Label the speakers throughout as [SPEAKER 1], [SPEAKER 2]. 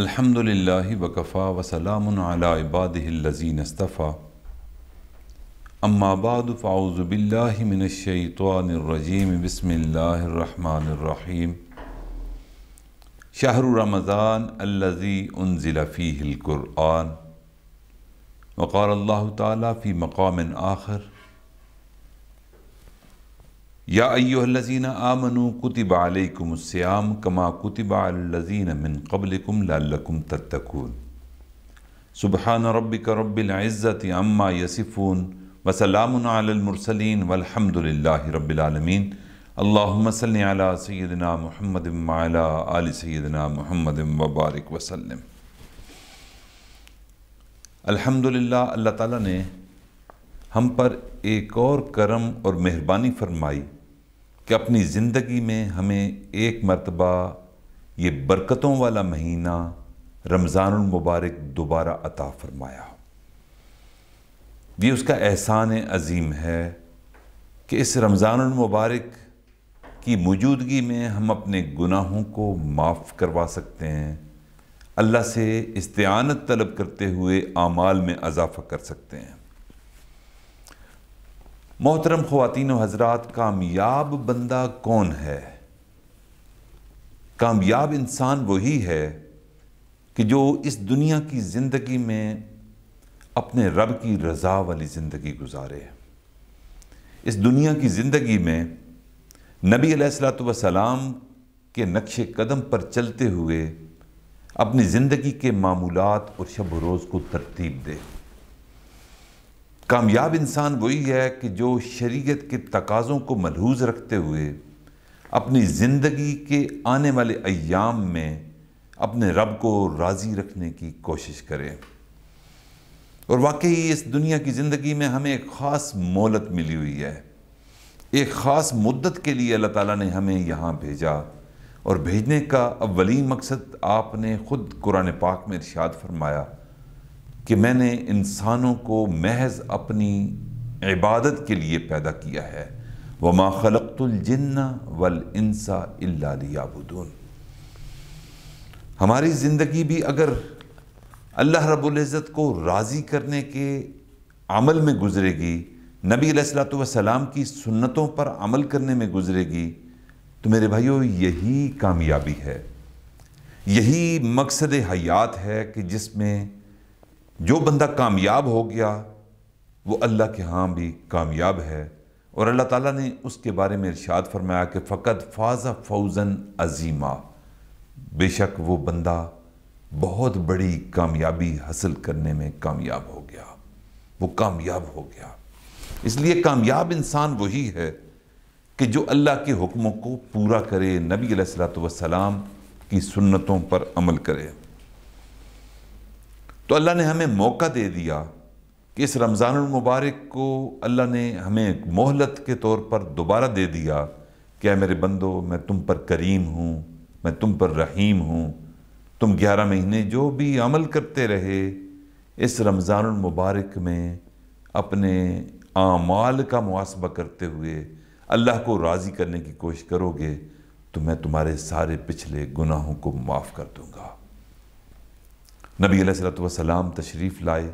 [SPEAKER 1] अलहमदिल्ला वकफ़ा वसलामबादीन अस्तफ़ा अम्माबाद फ़ाउज़बिल्लिमिनशतवानरजीम बसमीम शाहर रमज़ान अल्लज़ी उनज़िलफ़ीकुरान वक़ाल अल्लाह ताली फ़ी मकाम आखिर या अयोलज़ीन आमनु कुतिबालकुमस्याम कमा कुतिबालजीन मिन कबलकुम लालकुम तत्तकून सुबहान रबिक रबिल्ज़त अम्मा यसिफ़ून वसलामसलिन वलहमदिल्ला रबालमीन अल्लाम सल सैदना महमद आल सैदना महमद वबारक वसलम अल्हम्दुलिल्लाह अल्लाह ताला ने हम पर एक और करम और मेहरबानी फरमाई कि अपनी ज़िंदगी में हमें एक मरतबा ये बरकतों वाला महीना रमज़ानमबारक दोबारा अता फरमाया ये उसका एहसान अज़ीम है कि इस रमज़ानमबारक की मौजूदगी में हम अपने गुनाहों को माफ़ करवा सकते हैं अल्लाह से इस्तानत तलब करते हुए आमाल में अजाफा कर सकते हैं मोहतरम ख़वान हजरात कामयाब बंदा कौन है कामयाब इंसान वही है कि जो इस दुनिया की ज़िंदगी में अपने रब की रज़ा वाली ज़िंदगी गुजारे इस दुनिया की ज़िंदगी में नबी सलाम के नक्श कदम पर चलते हुए अपनी ज़िंदगी के मामूलत और शब रोज़ को तरतीब दे कामयाब इंसान वही है कि जो शरीयत के तकाज़ों को मलहूज रखते हुए अपनी ज़िंदगी के आने वाले अयाम में अपने रब को राज़ी रखने की कोशिश करें और वाकई इस दुनिया की ज़िंदगी में हमें एक ख़ास मोहलत मिली हुई है एक ख़ास मुद्दत के लिए अल्लाह ताला ने हमें यहाँ भेजा और भेजने का अवली मकसद आपने ख़ुद कुरान पाक में इरशाद फरमाया कि मैंने इंसानों को महज अपनी इबादत के लिए पैदा किया है वमा खलकतुलजन्ना वल इंसा अल्लाबुदून हमारी ज़िंदगी भी अगर अल्लाह रबुल्ज़त को राज़ी करने के अमल में गुजरेगी नबी सलाम की सुन्नतों पर अमल करने में गुजरेगी तो मेरे भाइयों यही कामयाबी है यही मकसद हयात है कि जिसमें जो बंदा कामयाब हो गया वो अल्लाह के हाँ भी कामयाब है और अल्लाह ताला ने उसके बारे में इरशाद फरमाया कि फ़कत फाजा फौजन अजीमा बेशक वो बंदा बहुत बड़ी कामयाबी हासिल करने में कामयाब हो गया वो कामयाब हो गया इसलिए कामयाब इंसान वही है कि जो अल्लाह के हुक्मों को पूरा करे नबी सलाम की सुन्नतों पर अमल करे तो अल्लाह ने हमें मौका दे दिया कि इस रमज़ान मुबारक को अल्लाह ने हमें मोहलत के तौर पर दोबारा दे दिया कि मेरे बंदो मैं तुम पर करीम हूँ मैं तुम पर रहीम हूँ तुम ग्यारह महीने जो भी अमल करते रहे इस रमज़ान मुबारक में अपने आमाल का मुआसबा करते हुए अल्लाह को राज़ी करने की कोशिश करोगे तो मैं तुम्हारे सारे पिछले गुनाहों को माफ़ कर दूँगा नबी सलाम तशरीफ़ लाए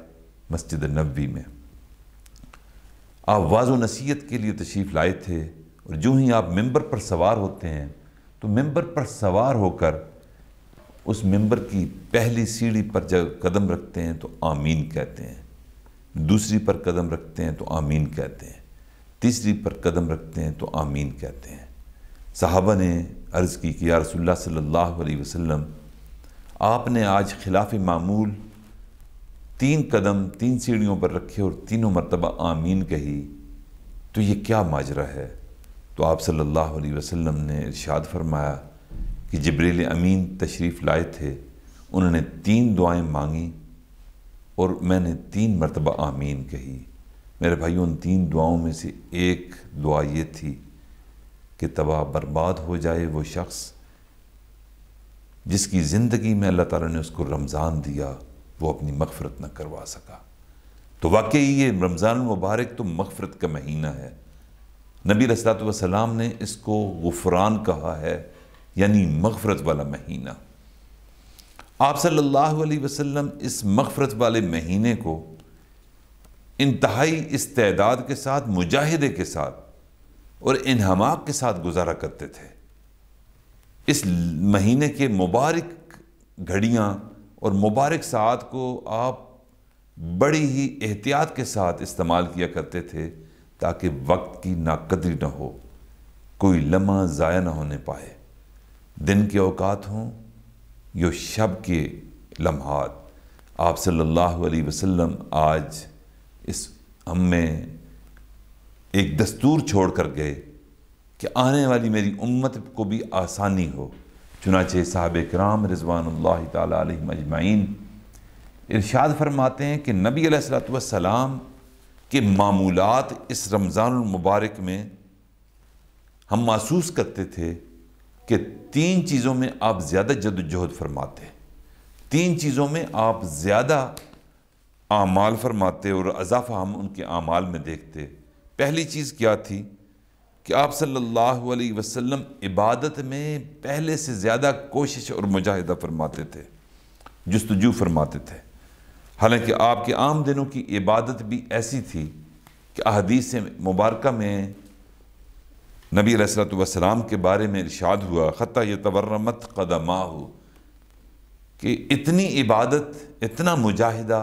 [SPEAKER 1] मस्जिद नबी में आप वाज़ नसीहत के लिए तशरीफ़ लाए थे और जो ही आप मेंबर पर सवार होते हैं तो मेंबर पर सवार होकर उस मेंबर की पहली सीढ़ी पर जब कदम रखते हैं तो आमीन कहते हैं दूसरी पर कदम रखते हैं तो आमीन कहते हैं तीसरी पर कदम रखते हैं तो आमीन कहते हैं साहबा ने अर्ज़ की कि यार रसोल्ला सल्ला अलैहि आपने आज खिलाफ मामूल तीन कदम तीन सीढ़ियों पर रखे और तीनों मरतबा आमीन कही तो ये क्या माजरा है तो आप सल्लल्लाहु अलैहि वसल्लम ने इरशाद फरमाया कि जबरील अमीन तशरीफ़ लाए थे उन्होंने तीन दुआएं मांगी और मैंने तीन मरतबा आमीन कही मेरे भाइयों उन तीन दुआओं में से एक दुआ ये थी कि तबाह बर्बाद हो जाए वो शख्स जिसकी ज़िंदगी में अल्लाह ताला ने उसको रमज़ान दिया वो अपनी मगफ़रत न करवा सका तो वाकई ये रमज़ान मुबारक तो मगफ़रत का महीना है नबी वसलाम ने इसको गुफरान कहा है यानी मगफ़रत वाला महीना आप सल्लल्लाहु अलैहि वसल्लम इस मगफ़रत वाले महीने को इंतहाई इस के साथ मुजाहिदे के साथ और इनहमाक के साथ गुजारा करते थे इस महीने के मुबारक घड़ियाँ और मुबारक साथ को आप बड़ी ही एहतियात के साथ इस्तेमाल किया करते थे ताकि वक्त की नाकदरी ना हो कोई लम्हा ज़ाया ना होने पाए दिन के अवकात हों यो शब के लम्हात आप सल्लल्लाहु अलैहि वसल्लम आज इस हम में एक दस्तूर छोड़ कर गए कि आने वाली मेरी उम्मत को भी आसानी हो चुनाचे साहब कराम रिजवान तजमाइन इरशाद फरमाते हैं कि नबी सलाम के मामूलत इस रमज़ानमबारक में हम महसूस करते थे कि तीन चीज़ों में आप ज़्यादा जदोजहद फरमाते तीन चीज़ों में आप ज़्यादा आमाल फरमाते और अजाफ़ा हम उनके आमाल में देखते पहली चीज़ क्या थी कि आप सल्लल्लाहु अलैहि वसल्लम इबादत में पहले से ज़्यादा कोशिश और मुजाहिदा फरमाते थे जस्तजू फरमाते थे हालांकि आपके आम दिनों की इबादत भी ऐसी थी कि अहदीस मुबारक में नबी वसलाम के बारे में इर्शाद हुआ ख़ता ये तवर्रमत कदमा हो कि इतनी इबादत इतना मुजाहिदा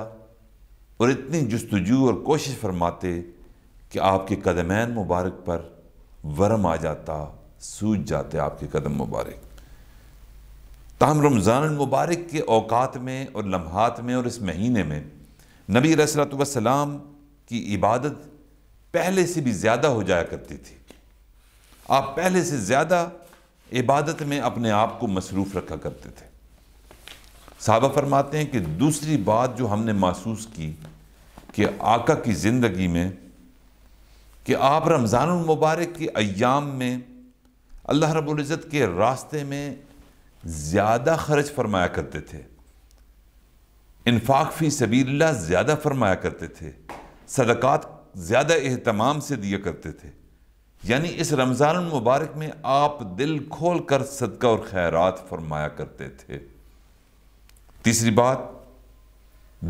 [SPEAKER 1] और इतनी जस्तजू और कोशिश फरमाते कि आपके कदमैन मुबारक पर वरम आ जाता सूझ जाते आपके कदम मुबारक ताहम रमज़ान मुबारक के अवकात में और लम्हात में और इस महीने में नबी सलाम की इबादत पहले से भी ज़्यादा हो जाया करती थी आप पहले से ज़्यादा इबादत में अपने आप को मसरूफ़ रखा करते थे साबा फरमाते हैं कि दूसरी बात जो हमने महसूस की कि आका की ज़िंदगी में कि आप रमज़ान मुबारक के अयाम में अल्लाह रबुल्जत के रास्ते में ज़्यादा खर्च फरमाया करते थे इन्फाक फ़ी सबील्ला ज़्यादा फरमाया करते थे सदक़ात ज़्यादा अहतमाम से दिया करते थे यानी इस रमज़ान मुबारक में आप दिल खोल कर सदका और खैरात फरमाया करते थे तीसरी बात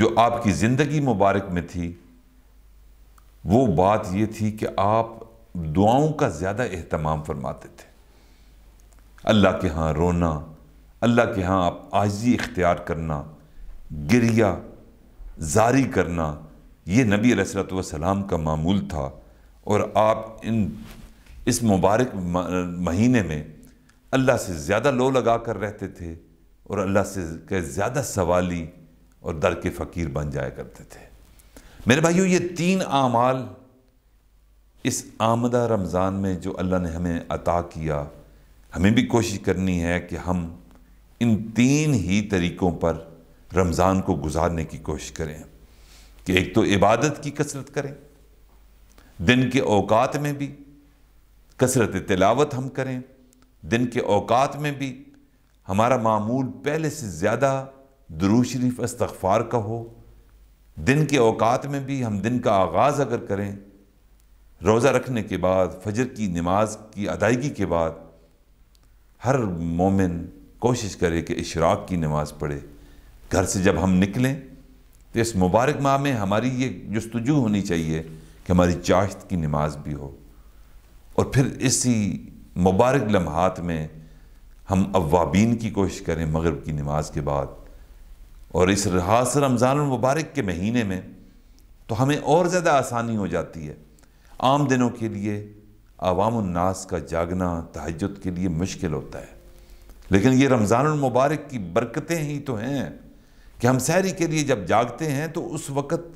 [SPEAKER 1] जो आपकी ज़िंदगी मुबारक में थी वो बात ये थी कि आप दुआओं का ज़्यादा अहतमाम फरमाते थे अल्लाह के यहाँ रोना अल्लाह के यहाँ आप आजी इख्तियार करना गिरिया जारी करना ये नबी सलाम का मामूल था और आप इन इस मुबारक महीने में अल्लाह से ज़्यादा लो लगा कर रहते थे और अल्लाह से ज़्यादा सवाली और दर के फ़कीर बन जाया करते थे मेरे भाइयों ये तीन आमाल इस आमदा रमज़ान में जो अल्लाह ने हमें अता किया हमें भी कोशिश करनी है कि हम इन तीन ही तरीक़ों पर रमज़ान को गुजारने की कोशिश करें कि एक तो इबादत की कसरत करें दिन के अवकात में भी कसरत तिलावत हम करें दिन के अवकात में भी हमारा मामूल पहले से ज़्यादा दरू शरीफ इस्तफ़ार का हो दिन के अवकात में भी हम दिन का आगाज़ अगर करें रोज़ा रखने के बाद फजर की नमाज की अदायगी के बाद हर मोमिन कोशिश करे कि इशराक की नमाज पढ़े घर से जब हम निकलें तो इस मुबारक माह में हमारी ये जस्तजू होनी चाहिए कि हमारी चाश्त की नमाज भी हो और फिर इसी मुबारक लम्हात में हम अवाबीन की कोशिश करें मगरब की नमाज के बाद और इस खास रमज़ान मुबारक के महीने में तो हमें और ज़्यादा आसानी हो जाती है आम दिनों के लिए अवामनास का जागना तहजद के लिए मुश्किल होता है लेकिन ये रमज़ान मुबारक की बरकतें ही तो हैं कि हम सहरी के लिए जब जागते हैं तो उस वक़्त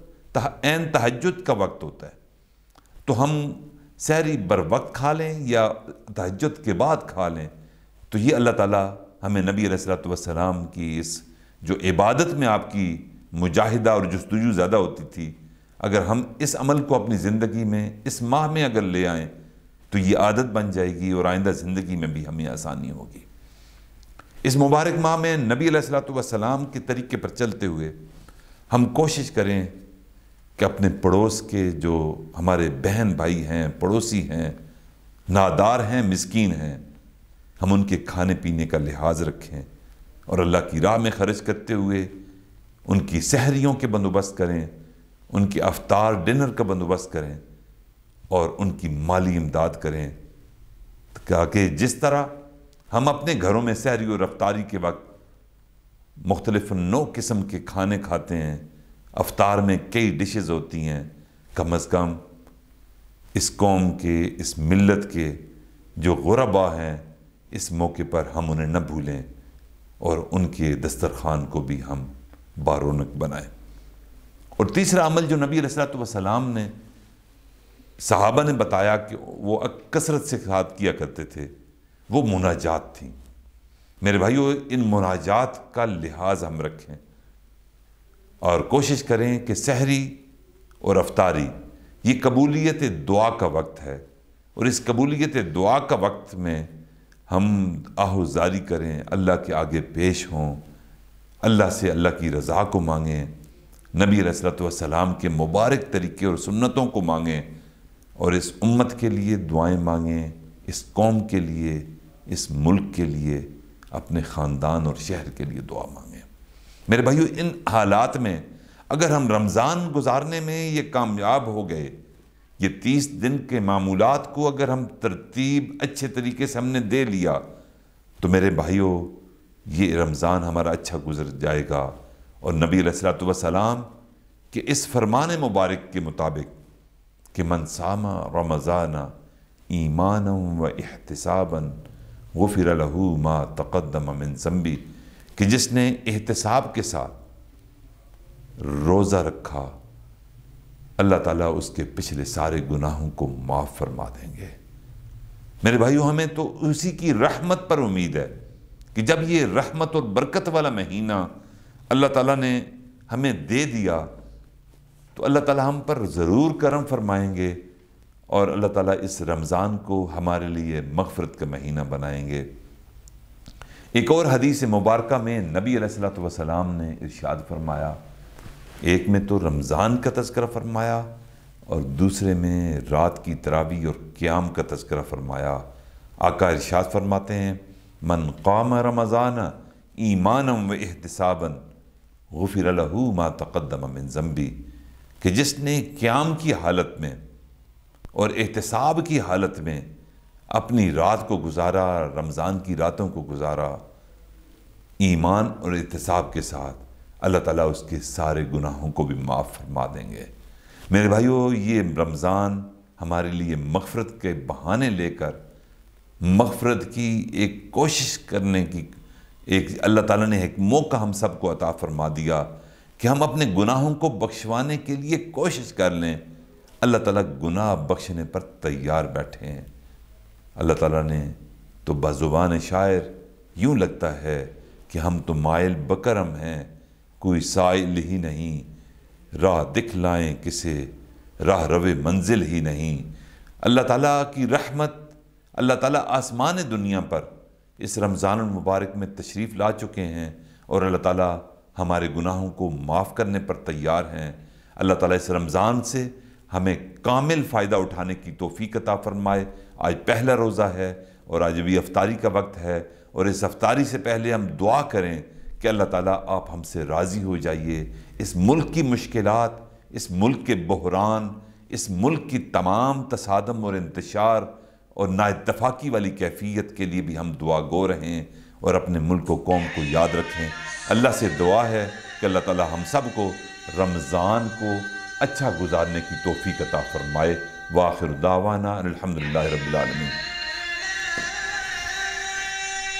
[SPEAKER 1] एन तहजद का वक्त होता है तो हम सहरी बर वक्त खा लें या तहजद के बाद खा लें तो ये अल्लाह ताला हमें नबी सलाम की इस जो इबादत में आपकी मुजाहिदा और जस्तजू ज़्यादा होती थी अगर हम इस अमल को अपनी ज़िंदगी में इस माह में अगर ले आएँ तो ये आदत बन जाएगी और आइंदा ज़िंदगी में भी हमें आसानी होगी इस मुबारक माह में नबी सलाम के तरीके पर चलते हुए हम कोशिश करें कि अपने पड़ोस के जो हमारे बहन भाई हैं पड़ोसी हैं नादार हैं मिसकीन हैं हम उनके खाने पीने का लिहाज रखें और अल्लाह की राह में खर्च करते हुए उनकी सहरियों के बंदोबस्त करें उनके अवतार डिनर का बंदोबस्त करें और उनकी माली इमदाद करें तो ताकि जिस तरह हम अपने घरों में सहरी और रफ्तारी के वक्त मुख्तलिफ नौ किस्म के खाने खाते हैं अवतार में कई डिशेज़ होती हैं कम अज़ कम इस कौम के इस मिलत के जो गुरबा हैं इस मौके पर हम उन्हें न भूलें और उनके दस्तरखान को भी हम बारोनक बनाए और तीसरा अमल जो नबी सलाम ने सहाबा ने बताया कि वो कसरत से साथ किया करते थे वो मुनाजात थी मेरे भाइयों इन मुनाजात का लिहाज हम रखें और कोशिश करें कि सहरी और रफ्तारी ये कबूलियत दुआ का वक्त है और इस कबूलियत दुआ का वक्त में हम आहोजारी करें अल्लाह के आगे पेश हों अल्लाह से अल्लाह की रज़ा को मांगें नबी रसलतम के मुबारक तरीक़े और सुन्नतों को मांगें और इस उम्मत के लिए दुआएं मांगें इस कौम के लिए इस मुल्क के लिए अपने ख़ानदान और शहर के लिए दुआ मांगें मेरे भाइयों इन हालात में अगर हम रमज़ान गुजारने में ये कामयाब हो गए ये तीस दिन के मामूलات को अगर हम तरतीब अच्छे तरीके से हमने दे लिया तो मेरे भाइयों ये रमज़ान हमारा अच्छा गुजर जाएगा और नबी सलाम के इस फरमान मुबारक के मुताबिक कि मनसामा रमज़ाना ईमान व अहतसाबन वो फिर लहू मा तकदम मनसम्बी कि जिसने एहतसाब के साथ रोज़ा रखा अल्लाह ताला उसके पिछले सारे गुनाहों को माफ़ फरमा देंगे मेरे भाइयों हमें तो उसी की रहमत पर उम्मीद है कि जब ये रहमत और बरकत वाला महीना अल्लाह ताला ने हमें दे दिया तो अल्लाह ताला हम पर ज़रूर करम फरमाएंगे और अल्लाह ताला इस रमज़ान को हमारे लिए मगफरत का महीना बनाएंगे एक और हदीस मुबारक में नबी सलाम ने इर्शाद फरमाया एक में तो रमज़ान का तस्करा फरमाया और दूसरे में रात की तरावी और क्याम का तस्करा फरमाया आका इर्शाद फरमाते हैं मन काम रमज़ान ईमानम व एहतसाबन गफिर लहू मा तकदम मिन जम्बी कि जिसने क्याम की हालत में और एहतसाब की हालत में अपनी रात को गुजारा रमज़ान की रातों को गुजारा ईमान और एहतसाब के साथ अल्लाह ताला उसके सारे गुनाहों को भी माफ़ फरमा देंगे मेरे भाइयों ये रमज़ान हमारे लिए मफफ़रत के बहाने लेकर मफफ़रत की एक कोशिश करने की एक अल्लाह ताला ने एक मौका हम सबको अता फरमा दिया कि हम अपने गुनाहों को बख्शवाने के लिए कोशिश कर लें अल्लाह ताला गुनाह बख्शने पर तैयार बैठे हैं अल्लाह ताला ने तो बाजुबान शायर यूँ लगता है कि हम तो मायल बकरम हैं कोई साइल ही नहीं राह दिख लाएँ किसे राह रवे मंजिल ही नहीं अल्लाह ताला की रहमत अल्लाह ताला आसमान दुनिया पर इस रमज़ान मुबारक में तशरीफ़ ला चुके हैं और अल्लाह ताला हमारे गुनाहों को माफ़ करने पर तैयार हैं अल्लाह ताला इस रमज़ान से हमें कामिल फ़ायदा उठाने की तोफ़ी अता फ़रमाए आज पहला रोज़ा है और आज अभी अफ्तारी का वक्त है और इस अफ्तारी से पहले हम दुआ करें कि अल्लाह ताला आप हमसे राज़ी हो जाइए इस मुल्क की मुश्किल इस मुल्क के बहरान इस मुल्क की तमाम तसादम और इंतशार और नाइतफाक़ी वाली कैफियत के लिए भी हम दुआ गो रहें और अपने मुल्क व कौम को याद रखें अल्लाह से दुआ है कि अल्लाह ताला हम सब को रमज़ान को अच्छा गुजारने की तोफ़ी कता फ़रमाए वाखिर दावाना अलहमदिल्ला रबालमीन